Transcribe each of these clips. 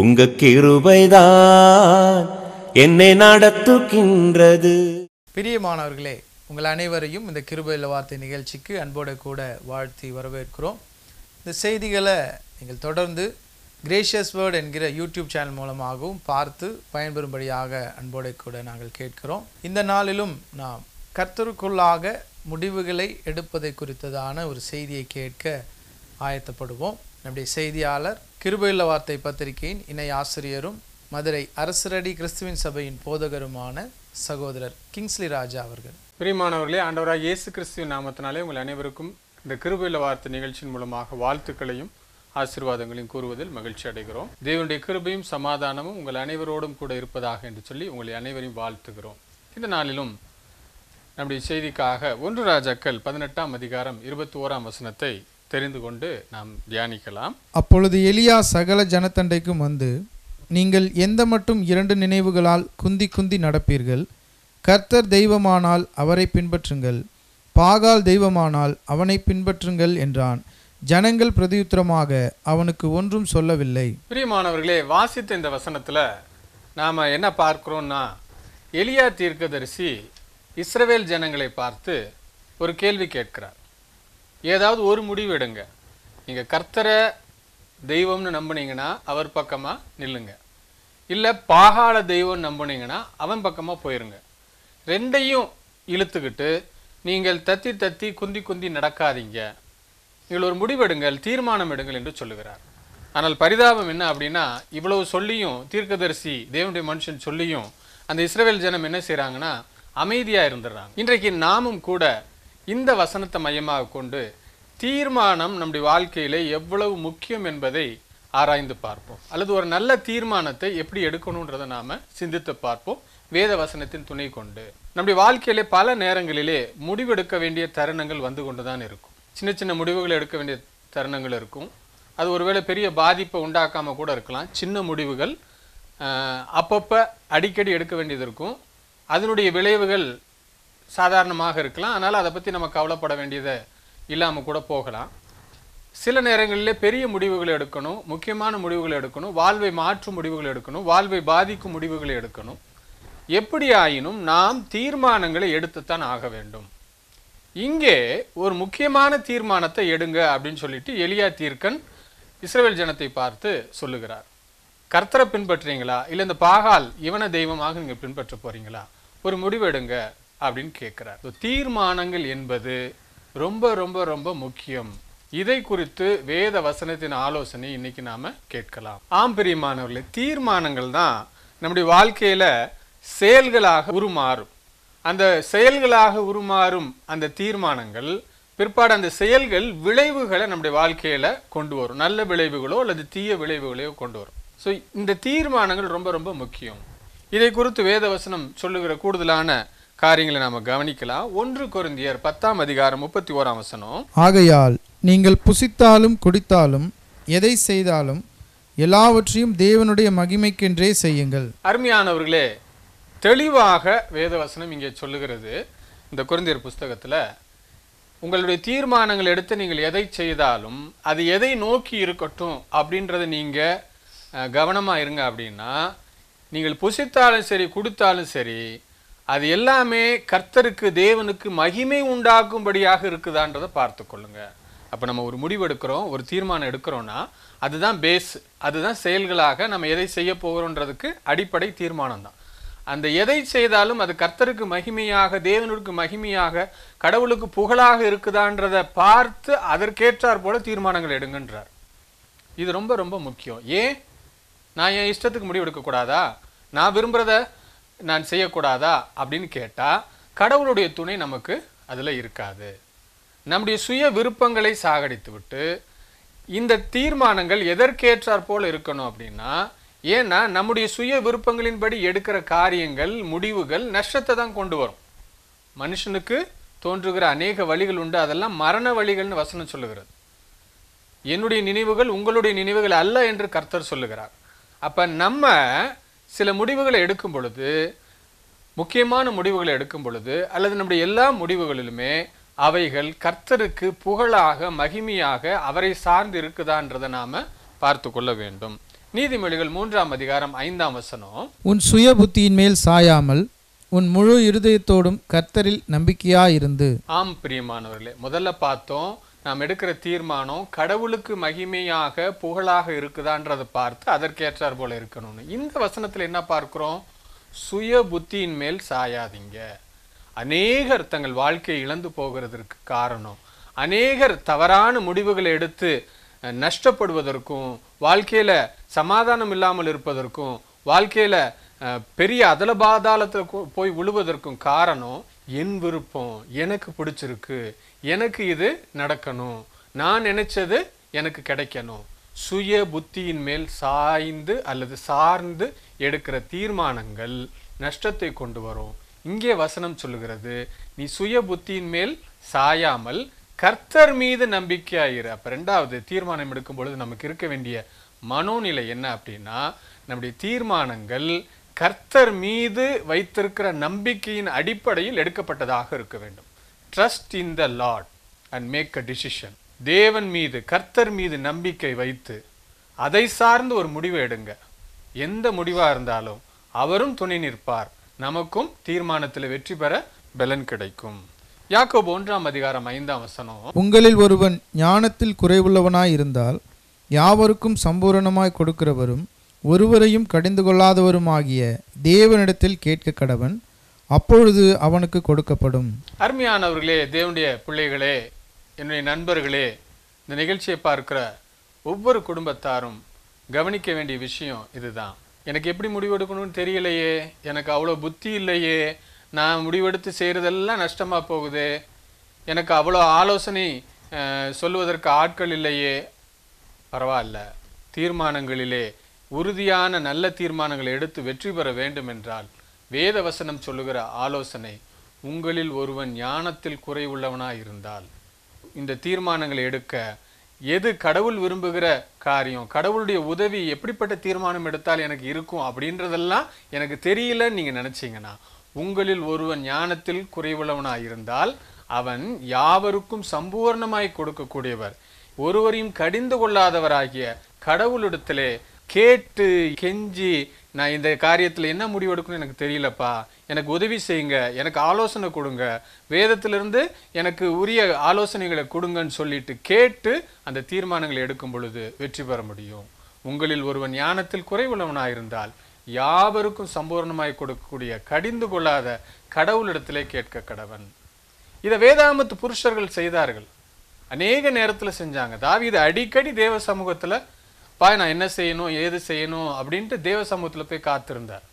உங்க கிருபைதான் என்னை நடத்துகின்றது பிரியமானவர்களே உங்கள் அனைவரையும் இந்த கிருபையில் வார்த்தை நிகழ்ச்சிக்கு அன்போடு கூட வாழ்த்தி வரவேற்கிறோம் இந்த செய்திகளை நீங்கள் தொடர்ந்து கிரேஷியஸ் வேர்ட் என்கிற யூடியூப் சேனல் மூலமாகவும் பார்த்து பயன்பெறும்படியாக அன்போடு கூட நாங்கள் கேட்கிறோம் இந்த நாளிலும் நாம் கர்த்தருக்குள்ளாக முடிவுகளை எடுப்பதை குறித்ததான ஒரு செய்தியை கேட்க ஆயத்தப்படுவோம் நம்முடைய செய்தியாளர் கிருபயில வார்த்தை பத்திரிகையின் இணை ஆசிரியரும் மதுரை அரசரடி கிறிஸ்துவின் சபையின் போதகருமான சகோதரர் கிங்ஸ்லி ராஜா அவர்கள் பிரியமானவர்களே ஆண்டவராக இயேசு கிறிஸ்துவின் நாமத்தினாலே உங்கள் அனைவருக்கும் இந்த கிருபையுள்ள வார்த்தை நிகழ்ச்சியின் மூலமாக வாழ்த்துக்களையும் ஆசீர்வாதங்களையும் கூறுவதில் மகிழ்ச்சி அடைகிறோம் தேவனுடைய கிருபையும் சமாதானமும் உங்கள் அனைவரோடும் கூட இருப்பதாக என்று சொல்லி உங்களை அனைவரையும் வாழ்த்துகிறோம் இந்த நாளிலும் நம்முடைய செய்திக்காக ஒன்று ராஜாக்கள் பதினெட்டாம் அதிகாரம் இருபத்தி ஓராம் வசனத்தை தெரிந்து கொண்டு நாம் தியானிக்கலாம் அப்பொழுது எலியா சகல ஜனத்தண்டைக்கும் வந்து நீங்கள் எந்த மட்டும் இரண்டு நினைவுகளால் குந்தி குந்தி நடப்பீர்கள் கர்த்தர் தெய்வமானால் அவரை பின்பற்றுங்கள் பாகால் தெய்வமானால் அவனை பின்பற்றுங்கள் என்றான் ஜனங்கள் பிரதியுத்திரமாக அவனுக்கு ஒன்றும் சொல்லவில்லை பிரியமானவர்களே வாசித்த இந்த வசனத்தில் நாம் என்ன பார்க்குறோன்னா எலியா தீர்க்கதரிசி இஸ்ரவேல் ஜனங்களை பார்த்து ஒரு கேள்வி கேட்கிறார் ஏதாவது ஒரு முடிவு எடுங்க நீங்கள் கர்த்தரை தெய்வம்னு நம்பினீங்கன்னா அவர் பக்கமாக நில்லுங்க இல்லை பாகால தெய்வம் நம்பினீங்கன்னா அவன் பக்கமாக போயிருங்க ரெண்டையும் இழுத்துக்கிட்டு நீங்கள் தத்தி தத்தி குந்தி குந்தி நடக்காதீங்க நீங்கள் ஒரு முடிவெடுங்கள் தீர்மானம் எடுங்கள் என்று சொல்லுகிறார் ஆனால் பரிதாபம் என்ன அப்படின்னா இவ்வளவு சொல்லியும் தீர்க்கதரிசி தேவனுடைய மனுஷன் சொல்லியும் அந்த இஸ்ரேல் ஜனம் என்ன செய்கிறாங்கன்னா அமைதியாக இருந்துடுறாங்க இன்றைக்கு நாமும் கூட இந்த வசனத்தை மையமாக கொண்டு தீர்மானம் நம்முடைய வாழ்க்கையில எவ்வளவு முக்கியம் என்பதை ஆராய்ந்து பார்ப்போம் அல்லது ஒரு நல்ல தீர்மானத்தை எப்படி எடுக்கணுன்றதை நாம சிந்தித்து பார்ப்போம் வேத வசனத்தின் துணை கொண்டு நம்முடைய வாழ்க்கையிலே பல நேரங்களிலே முடிவெடுக்க வேண்டிய தருணங்கள் வந்து கொண்டு தான் இருக்கும் சின்ன சின்ன முடிவுகள் எடுக்க வேண்டிய தருணங்கள் இருக்கும் அது ஒருவேளை பெரிய பாதிப்பை உண்டாக்காமல் கூட இருக்கலாம் சின்ன முடிவுகள் அப்பப்போ அடிக்கடி எடுக்க வேண்டியது இருக்கும் அதனுடைய விளைவுகள் சாதாரணமாக இருக்கலாம் அதனால் அதை பற்றி நம்ம கவலைப்பட வேண்டியது இல்லாமல் கூட போகலாம் சில நேரங்களில் பெரிய முடிவுகள் எடுக்கணும் முக்கியமான முடிவுகள் எடுக்கணும் வாழ்வை மாற்றும் முடிவுகள் எடுக்கணும் வாழ்வை பாதிக்கும் முடிவுகளை எடுக்கணும் எப்படி ஆயினும் நாம் தீர்மானங்களை எடுத்துத்தான் ஆக வேண்டும் இங்கே ஒரு முக்கியமான தீர்மானத்தை எடுங்க அப்படின்னு சொல்லிட்டு எளியா தீர்க்கன் இஸ்ரேல் ஜனத்தை பார்த்து சொல்லுகிறார் கர்த்தரை பின்பற்றுறீங்களா இல்லை இந்த பாகால் இவன தெய்வமாக நீங்கள் பின்பற்ற போகிறீங்களா ஒரு முடிவு எடுங்க அப்படின்னு கேட்குறார் தீர்மானங்கள் என்பது ரொம்ப ரொம்ப ரொம்ப முக்கியம் இதை குறித்து வேத வசனத்தின் ஆலோசனை இன்னைக்கு நாம் கேட்கலாம் ஆம் பிரியமானவர்களே தீர்மானங்கள் தான் நம்முடைய வாழ்க்கையில் செயல்களாக உருமாறும் அந்த செயல்களாக உருமாறும் அந்த தீர்மானங்கள் பிற்பாடு அந்த செயல்கள் விளைவுகளை நம்முடைய வாழ்க்கையில் கொண்டு வரும் நல்ல விளைவுகளோ அல்லது தீய விளைவுகளையோ கொண்டு வரும் ஸோ இந்த தீர்மானங்கள் ரொம்ப ரொம்ப முக்கியம் இதை குறித்து வேதவசனம் சொல்லுகிற கூடுதலான காரியங்களை நாம கவனிக்கலாம் ஒன்று குருந்தியர் பத்தாம் அதிகாரம் முப்பத்தி ஓராம் வசனம் ஆகையால் நீங்கள் புசித்தாலும் குடித்தாலும் எதை செய்தாலும் எல்லாவற்றையும் தேவனுடைய மகிமைக்கென்றே செய்யுங்கள் அருமையானவர்களே தெளிவாக வேதவசனம் இங்கே சொல்லுகிறது இந்த குருந்தியர் புஸ்தகத்தில் உங்களுடைய தீர்மானங்கள் எடுத்து நீங்கள் எதை செய்தாலும் அது எதை நோக்கி இருக்கட்டும் அப்படின்றத நீங்கள் கவனமாக இருங்க அப்படின்னா நீங்கள் புசித்தாலும் சரி கொடுத்தாலும் சரி அது எல்லாமே கர்த்தருக்கு தேவனுக்கு மகிமை உண்டாக்கும்படியாக இருக்குதான்றதை பார்த்து கொள்ளுங்க அப்போ நம்ம ஒரு முடிவு எடுக்கிறோம் ஒரு தீர்மானம் எடுக்கிறோன்னா அதுதான் பேஸ் அதுதான் செயல்களாக நம்ம எதை செய்ய போகிறோன்றதுக்கு அடிப்படை தீர்மானம் தான் அந்த எதை செய்தாலும் அது கர்த்தருக்கு மகிமையாக தேவனுக்கு மகிமையாக கடவுளுக்கு புகழாக இருக்குதான்றதை பார்த்து அதற்கேற்றார் போல தீர்மானங்கள் எடுங்கன்றார் இது ரொம்ப ரொம்ப முக்கியம் ஏன் நான் என் இஷ்டத்துக்கு முடிவு எடுக்கக்கூடாதா நான் விரும்புகிறத நான் செய்யக்கூடாதா அப்படின்னு கேட்டால் கடவுளுடைய துணை நமக்கு அதில் இருக்காது நம்முடைய சுய விருப்பங்களை சாகடித்துவிட்டு இந்த தீர்மானங்கள் எதற்கேற்றாற் போல் இருக்கணும் அப்படின்னா ஏன்னா நம்முடைய சுய விருப்பங்களின்படி எடுக்கிற காரியங்கள் முடிவுகள் நஷ்டத்தை தான் கொண்டு வரும் மனுஷனுக்கு தோன்றுகிற அநேக வழிகள் உண்டு அதெல்லாம் மரண வழிகள்னு வசனம் சொல்லுகிறது என்னுடைய நினைவுகள் உங்களுடைய நினைவுகள் அல்ல என்று கர்த்தர் சொல்லுகிறார் அப்போ நம்ம சில முடிவுகளை எடுக்கும் பொழுது முக்கியமான முடிவுகளை எடுக்கும் பொழுது அல்லது நம்முடைய எல்லா முடிவுகளிலுமே அவைகள் கர்த்தருக்கு புகழாக மகிமையாக அவரை சார்ந்து இருக்குதான்றதை நாம பார்த்து கொள்ள வேண்டும் நீதிமொழிகள் மூன்றாம் அதிகாரம் ஐந்தாம் வசனம் உன் சுய புத்தியின் மேல் சாயாமல் உன் முழு இருதயத்தோடும் கர்த்தரில் நம்பிக்கையா இருந்து ஆம் பிரியமானவர்களே முதல்ல பார்த்தோம் நாம் எடுக்கிற தீர்மானம் கடவுளுக்கு மகிமையாக புகழாக இருக்குதான்றதை பார்த்து அதற்கேற்றார் போல இருக்கணும்னு இந்த வசனத்தில் என்ன பார்க்குறோம் சுய புத்தியின் மேல் சாயாதீங்க அநேகர் தங்கள் வாழ்க்கையை இழந்து போகிறதற்கு காரணம் அநேகர் தவறான முடிவுகளை எடுத்து நஷ்டப்படுவதற்கும் வாழ்க்கையில் சமாதானம் இல்லாமல் இருப்பதற்கும் வாழ்க்கையில் பெரிய அதல பாதாளத்தில் போய் விழுவதற்கும் காரணம் என் விருப்பம் எனக்கு பிடிச்சிருக்கு எனக்கு இது நடக்கணும் நான் நினைச்சது எனக்கு கிடைக்கணும் சுய புத்தியின் மேல் சாய்ந்து அல்லது சார்ந்து எடுக்கிற தீர்மானங்கள் நஷ்டத்தை கொண்டு வரும் இங்கே வசனம் சொல்லுகிறது நீ சுய புத்தியின் மேல் சாயாமல் கர்த்தர் மீது நம்பிக்கையாயிரு அப்ப ரெண்டாவது தீர்மானம் எடுக்கும் பொழுது நமக்கு இருக்க வேண்டிய மனோநிலை என்ன அப்படின்னா நம்முடைய தீர்மானங்கள் கர்த்தர் மீது வைத்திருக்கிற நம்பிக்கையின் அடிப்படையில் எடுக்கப்பட்டதாக இருக்க வேண்டும் trust in the Lord and make a decision தேவன் மீது கர்த்தர் மீது நம்பிக்கை வைத்து அதை சார்ந்து ஒரு முடிவு எடுங்க எந்த முடிவாக இருந்தாலும் அவரும் துணை நிற்பார் நமக்கும் தீர்மானத்தில் வெற்றி பெற பலன் கிடைக்கும் யாக்கோ ஒன்றாம் அதிகாரம் ஐந்தாம் வசனம் உங்களில் ஒருவன் ஞானத்தில் குறைவுள்ளவனாய் இருந்தால் யாவருக்கும் சம்பூரணமாய் கொடுக்கிறவரும் ஒருவரையும் கடிந்து கொள்ளாதவருமாகிய தேவனிடத்தில் கேட்க கடவன் அப்பொழுது அவனுக்கு கொடுக்கப்படும் அருமையானவர்களே தேவனுடைய பிள்ளைகளே என்னுடைய நண்பர்களே இந்த நிகழ்ச்சியை பார்க்குற ஒவ்வொரு குடும்பத்தாரும் கவனிக்க வேண்டிய விஷயம் இதுதான் எனக்கு எப்படி முடிவெடுக்கணும்னு தெரியலையே எனக்கு அவ்வளோ புத்தி இல்லையே நான் முடிவெடுத்து செய்கிறதெல்லாம் நஷ்டமாக போகுது எனக்கு அவ்வளோ ஆலோசனை சொல்லுவதற்கு ஆட்கள் இல்லையே பரவாயில்ல தீர்மானங்களிலே உறுதியான நல்ல தீர்மானங்களை எடுத்து வெற்றி பெற வேண்டும் என்றால் வேதவசனம் சொல்லுகிற ஆலோசனை உங்களில் ஒருவன் ஞானத்தில் குறைவுள்ளவனாக இருந்தால் இந்த தீர்மானங்களை எடுக்க எது கடவுள் விரும்புகிற காரியம் கடவுளுடைய உதவி எப்படிப்பட்ட தீர்மானம் எடுத்தால் எனக்கு இருக்கும் அப்படின்றதெல்லாம் எனக்கு தெரியலன்னு நீங்கள் நினச்சிங்கன்னா உங்களில் ஒருவன் ஞானத்தில் குறைவுள்ளவனாக இருந்தால் அவன் யாவருக்கும் சம்பூர்ணமாய் கொடுக்கக்கூடியவர் ஒருவரையும் கடிந்து கொள்ளாதவராகிய கடவுளிடத்திலே கேட்டு கெஞ்சி நான் இந்த காரியத்தில் என்ன முடிவெடுக்கணும்னு எனக்கு தெரியலப்பா எனக்கு உதவி செய்யுங்க எனக்கு ஆலோசனை கொடுங்க வேதத்திலிருந்து எனக்கு உரிய ஆலோசனைகளை கொடுங்கன்னு சொல்லிட்டு கேட்டு அந்த தீர்மானங்களை எடுக்கும் பொழுது வெற்றி பெற முடியும் உங்களில் ஒருவன் ஞானத்தில் இருந்தால் யாவருக்கும் சம்பூர்ணமாய் கொடுக்கக்கூடிய கடிந்து கொள்ளாத கடவுளிடத்திலே கேட்க கடவன் இதை வேதாமத்து புருஷர்கள் செய்தார்கள் அநேக நேரத்தில் செஞ்சாங்க தாவி இது அடிக்கடி தேவ சமூகத்தில் பா நான் என்ன செய்யணும் ஏது செய்யணும் அப்படின்ட்டு தேவ சமூகத்தில் போய் காத்திருந்தார்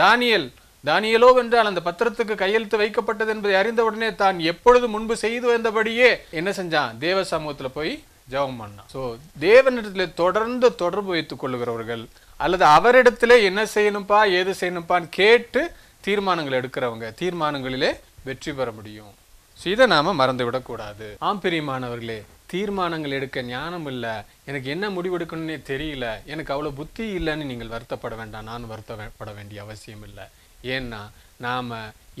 தானியல் தானியலோ என்றால் அந்த பத்திரத்துக்கு கையெழுத்து வைக்கப்பட்டது என்பதை அறிந்தவுடனே தான் எப்பொழுது முன்பு செய்து வந்தபடியே என்ன செஞ்சான் தேவ சமூகத்தில் போய் ஜெபம் பண்ணான் ஸோ தேவனிடத்தில் தொடர்ந்து தொடர்பு வைத்துக் கொள்ளுகிறவர்கள் அல்லது அவரிடத்திலே என்ன செய்யணும்ப்பா ஏது செய்யணும்ப்பான்னு கேட்டு தீர்மானங்கள் எடுக்கிறவங்க தீர்மானங்களிலே வெற்றி பெற முடியும் ஸோ இதை நாம் மறந்துவிடக்கூடாது ஆம் பிரியமானவர்களே தீர்மானங்கள் எடுக்க ஞானம் இல்லை எனக்கு என்ன முடிவெடுக்கணும்னே தெரியல எனக்கு அவ்வளோ புத்தி இல்லைன்னு நீங்கள் வருத்தப்பட வேண்டாம் நான் வருத்தப்பட வேண்டிய அவசியம் இல்லை ஏன்னா நாம்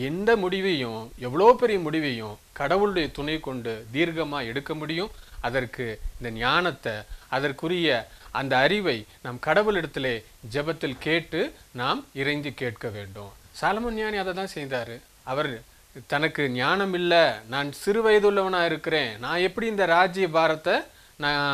எந்த முடிவையும் எவ்வளோ பெரிய முடிவையும் கடவுளுடைய துணை கொண்டு தீர்க்கமாக எடுக்க முடியும் அதற்கு இந்த ஞானத்தை அதற்குரிய அந்த அறிவை நாம் கடவுளிடத்திலே ஜபத்தில் கேட்டு நாம் இறைந்து கேட்க வேண்டும் சாலமன் ஞானி அதை தான் செய்தார் அவர் தனக்கு ஞானம் இல்லை நான் சிறு வயதுள்ளவனாக இருக்கிறேன் நான் எப்படி இந்த ராஜ்ய பாரத்தை நான்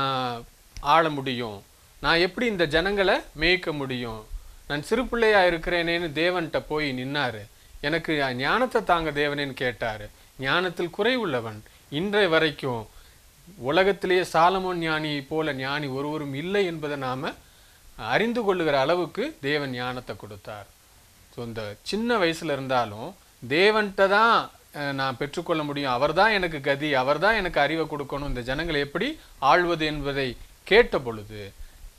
ஆள முடியும் நான் எப்படி இந்த ஜனங்களை மேய்க்க முடியும் நான் சிறு பிள்ளையாக இருக்கிறேனேன்னு தேவன்கிட்ட போய் நின்னார் எனக்கு ஞானத்தை தாங்க தேவனேன்னு கேட்டார் ஞானத்தில் குறைவுள்ளவன் இன்றைய வரைக்கும் உலகத்திலேயே சாலமோன் ஞானியை போல ஞானி ஒருவரும் இல்லை என்பதை நாம் அறிந்து கொள்ளுகிற அளவுக்கு தேவன் ஞானத்தை கொடுத்தார் ஸோ இந்த சின்ன வயசில் இருந்தாலும் தேவன்கிட்ட தான் நான் பெற்றுக்கொள்ள முடியும் அவர் தான் எனக்கு கதி அவர் தான் எனக்கு அறிவை கொடுக்கணும் இந்த ஜனங்களை எப்படி ஆழ்வது என்பதை கேட்ட பொழுது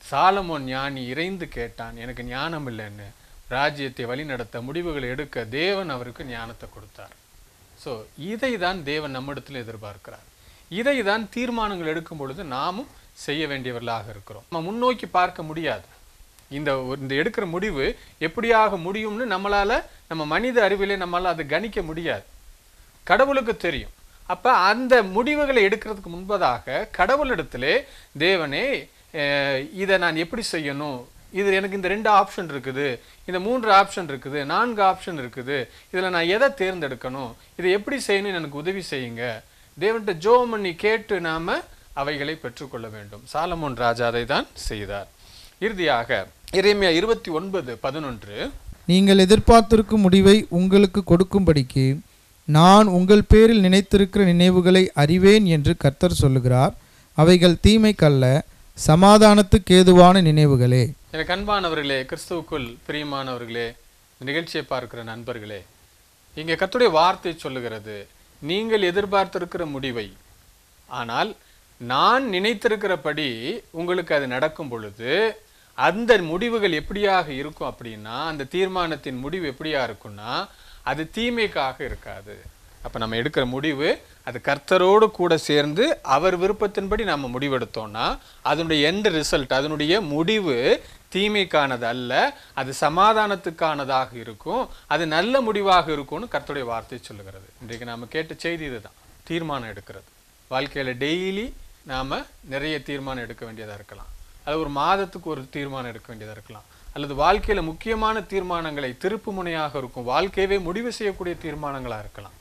சாலமோன் ஞானி இறைந்து கேட்டான் எனக்கு ஞானம் இல்லைன்னு ராஜ்யத்தை வழிநடத்த முடிவுகளை எடுக்க தேவன் அவருக்கு ஞானத்தை கொடுத்தார் ஸோ இதை தான் தேவன் நம்மிடத்தில் எதிர்பார்க்கிறார் இதை தான் தீர்மானங்கள் எடுக்கும் பொழுது நாமும் செய்ய வேண்டியவர்களாக இருக்கிறோம் நம்ம முன்னோக்கி பார்க்க முடியாது இந்த இந்த எடுக்கிற முடிவு எப்படியாக முடியும்னு நம்மளால் நம்ம மனித அறிவிலே நம்மளால் அதை கணிக்க முடியாது கடவுளுக்கு தெரியும் அப்போ அந்த முடிவுகளை எடுக்கிறதுக்கு முன்பதாக கடவுளிடத்திலே தேவனே இதை நான் எப்படி செய்யணும் இது எனக்கு இந்த ரெண்டு ஆப்ஷன் இருக்குது இந்த மூன்று ஆப்ஷன் இருக்குது நான்கு ஆப்ஷன் இருக்குது இதில் நான் எதை தேர்ந்தெடுக்கணும் இதை எப்படி செய்யணும்னு எனக்கு உதவி செய்யுங்க தேவன்கிட்ட ஜோ பண்ணி கேட்டு நாம் அவைகளை பெற்றுக்கொள்ள வேண்டும் சாலமோன் ராஜா அதை தான் செய்தார் இறுதியாக இறைமையா இருபத்தி ஒன்பது பதினொன்று நீங்கள் எதிர்பார்த்திருக்கும் முடிவை உங்களுக்கு கொடுக்கும்படிக்கு நான் உங்கள் பேரில் நினைத்திருக்கிற நினைவுகளை அறிவேன் என்று கர்த்தர் சொல்லுகிறார் அவைகள் தீமைக்கல்ல சமாதானத்துக்கு ஏதுவான நினைவுகளே எனக்கு அன்பானவர்களே கிறிஸ்துவுக்குள் பிரியமானவர்களே நிகழ்ச்சியை பார்க்கிற நண்பர்களே இங்கே கத்துடைய வார்த்தை சொல்லுகிறது நீங்கள் எதிர்பார்த்திருக்கிற முடிவை ஆனால் நான் நினைத்திருக்கிறபடி உங்களுக்கு அது நடக்கும் பொழுது அந்த முடிவுகள் எப்படியாக இருக்கும் அப்படின்னா அந்த தீர்மானத்தின் முடிவு எப்படியா இருக்கும்னா அது தீமைக்காக இருக்காது அப்போ நம்ம எடுக்கிற முடிவு அது கர்த்தரோடு கூட சேர்ந்து அவர் விருப்பத்தின்படி நம்ம முடிவெடுத்தோம்னா அதனுடைய எந்த ரிசல்ட் அதனுடைய முடிவு தீமைக்கானது அல்ல அது சமாதானத்துக்கானதாக இருக்கும் அது நல்ல முடிவாக இருக்கும்னு கர்த்தருடைய வார்த்தை சொல்லுகிறது இன்றைக்கு நாம் கேட்ட செய்தி இதுதான் தீர்மானம் எடுக்கிறது வாழ்க்கையில் டெய்லி நாம் நிறைய தீர்மானம் எடுக்க வேண்டியதாக இருக்கலாம் அது ஒரு மாதத்துக்கு ஒரு தீர்மானம் எடுக்க வேண்டியதாக இருக்கலாம் அல்லது வாழ்க்கையில் முக்கியமான தீர்மானங்களை திருப்பு முனையாக இருக்கும் வாழ்க்கையவே முடிவு செய்யக்கூடிய தீர்மானங்களாக இருக்கலாம்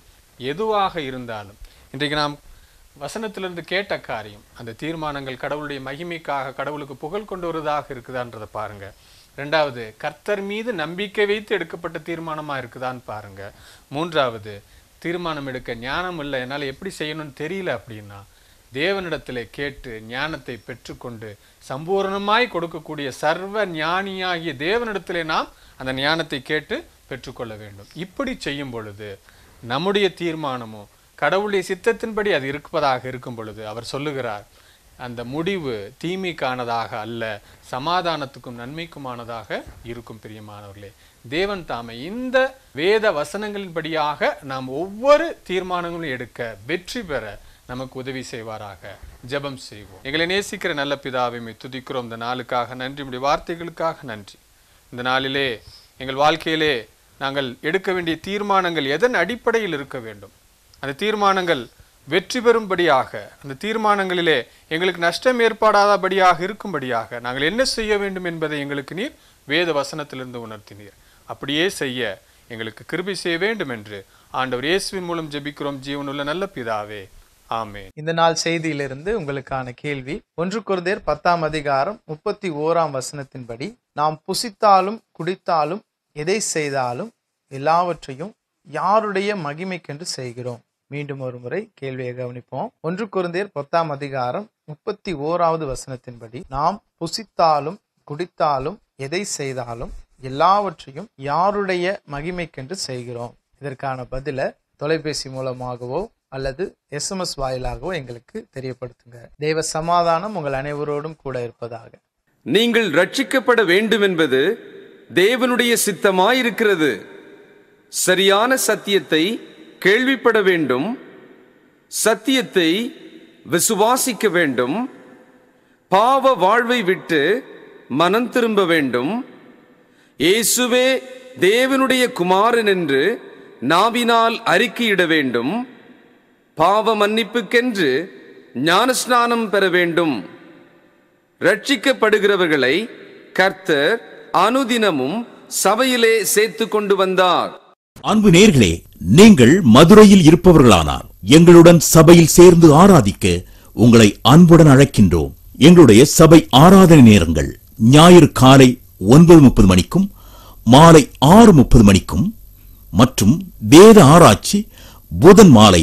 எதுவாக இருந்தாலும் இன்றைக்கு நாம் வசனத்திலிருந்து கேட்ட காரியம் அந்த தீர்மானங்கள் கடவுளுடைய மகிமைக்காக கடவுளுக்கு புகழ் கொண்டு வருவதாக இருக்குதான்றதை பாருங்கள் ரெண்டாவது கர்த்தர் மீது நம்பிக்கை வைத்து எடுக்கப்பட்ட தீர்மானமாக இருக்குதான்னு பாருங்கள் மூன்றாவது தீர்மானம் எடுக்க ஞானம் இல்லை என்னால் எப்படி செய்யணும்னு தெரியல அப்படின்னா தேவனிடத்திலே கேட்டு ஞானத்தை பெற்றுக்கொண்டு சம்பூரணமாய் கொடுக்கக்கூடிய சர்வ ஞானியாகிய தேவனிடத்திலே நாம் அந்த ஞானத்தை கேட்டு பெற்றுக்கொள்ள வேண்டும் இப்படி செய்யும் பொழுது நம்முடைய தீர்மானமும் கடவுளுடைய சித்தத்தின்படி அது இருப்பதாக இருக்கும் பொழுது அவர் சொல்லுகிறார் அந்த முடிவு தீமைக்கானதாக அல்ல சமாதானத்துக்கும் நன்மைக்குமானதாக இருக்கும் பிரியமானவர்களே தேவன் தாமை இந்த வேத வசனங்களின்படியாக நாம் ஒவ்வொரு தீர்மானங்களும் எடுக்க வெற்றி பெற நமக்கு உதவி செய்வாராக ஜபம் செய்வோம் எங்களை நேசிக்கிற நல்ல பிதாவையுமே துதிக்கிறோம் இந்த நாளுக்காக நன்றி உடைய வார்த்தைகளுக்காக நன்றி இந்த நாளிலே எங்கள் வாழ்க்கையிலே நாங்கள் எடுக்க வேண்டிய தீர்மானங்கள் எதன் அடிப்படையில் இருக்க வேண்டும் அந்த தீர்மானங்கள் வெற்றி பெறும்படியாக அந்த தீர்மானங்களிலே எங்களுக்கு நஷ்டம் ஏற்படாதபடியாக இருக்கும்படியாக நாங்கள் என்ன செய்ய வேண்டும் என்பதை எங்களுக்கு நீர் வேத வசனத்திலிருந்து உணர்த்தினீர் அப்படியே செய்ய எங்களுக்கு கிருபி செய்ய வேண்டும் என்று ஆண்டவர் இயேசுவின் மூலம் ஜெபிக்கிறோம் ஜீவனுள்ள நல்ல பிதாவே ஆமே இந்த நாள் செய்தியிலிருந்து உங்களுக்கான கேள்வி ஒன்று குருதேர் பத்தாம் அதிகாரம் முப்பத்தி ஓராம் வசனத்தின்படி நாம் புசித்தாலும் குடித்தாலும் எதை செய்தாலும் எல்லாவற்றையும் யாருடைய மகிமைக்கென்று செய்கிறோம் மீண்டும் ஒரு முறை கேள்வியை கவனிப்போம் ஒன்று குருந்தேர் பத்தாம் அதிகாரம் முப்பத்தி ஓராவது வசனத்தின்படி நாம் புசித்தாலும் குடித்தாலும் எதை செய்தாலும் எல்லாவற்றையும் யாருடைய மகிமைக்கென்று செய்கிறோம் இதற்கான பதில தொலைபேசி மூலமாகவோ அல்லது எஸ்எம்எஸ் வாயிலாகவோ எங்களுக்கு தெரியப்படுத்துங்க தெய்வ சமாதானம் உங்கள் அனைவரோடும் கூட இருப்பதாக நீங்கள் ரட்சிக்கப்பட வேண்டும் என்பது தேவனுடைய சித்தமாயிருக்கிறது சரியான சத்தியத்தை கேள்விப்பட வேண்டும் சத்தியத்தை விசுவாசிக்க வேண்டும் பாவ வாழ்வை விட்டு மனம் திரும்ப வேண்டும் இயேசுவே தேவனுடைய குமாரன் என்று நாவினால் அறிக்கையிட வேண்டும் பாவ மன்னிப்புக்கென்று ஞானஸ்நானம் பெற வேண்டும் ரட்சிக்கப்படுகிறவர்களை கர்த்தர் அனுதினமும் சபையிலே சேர்த்து கொண்டு வந்தார் அன்பு நேர்களே நீங்கள் மதுரையில் இருப்பவர்களானால் எங்களுடன் சபையில் சேர்ந்து ஆராதிக்க உங்களை அன்புடன் அழைக்கின்றோம் எங்களுடைய சபை ஆராதனை நேரங்கள் ஞாயிறு காலை ஒன்பது முப்பது மணிக்கும் மாலை ஆறு முப்பது மணிக்கும் மற்றும் வேத ஆராய்ச்சி புதன் மாலை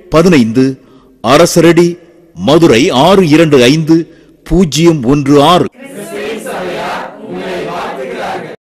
பதினைந்து அரசரடி மதுரை ஆறு இரண்டு ஐந்து பூஜ்ஜியம் ஒன்று ஆறு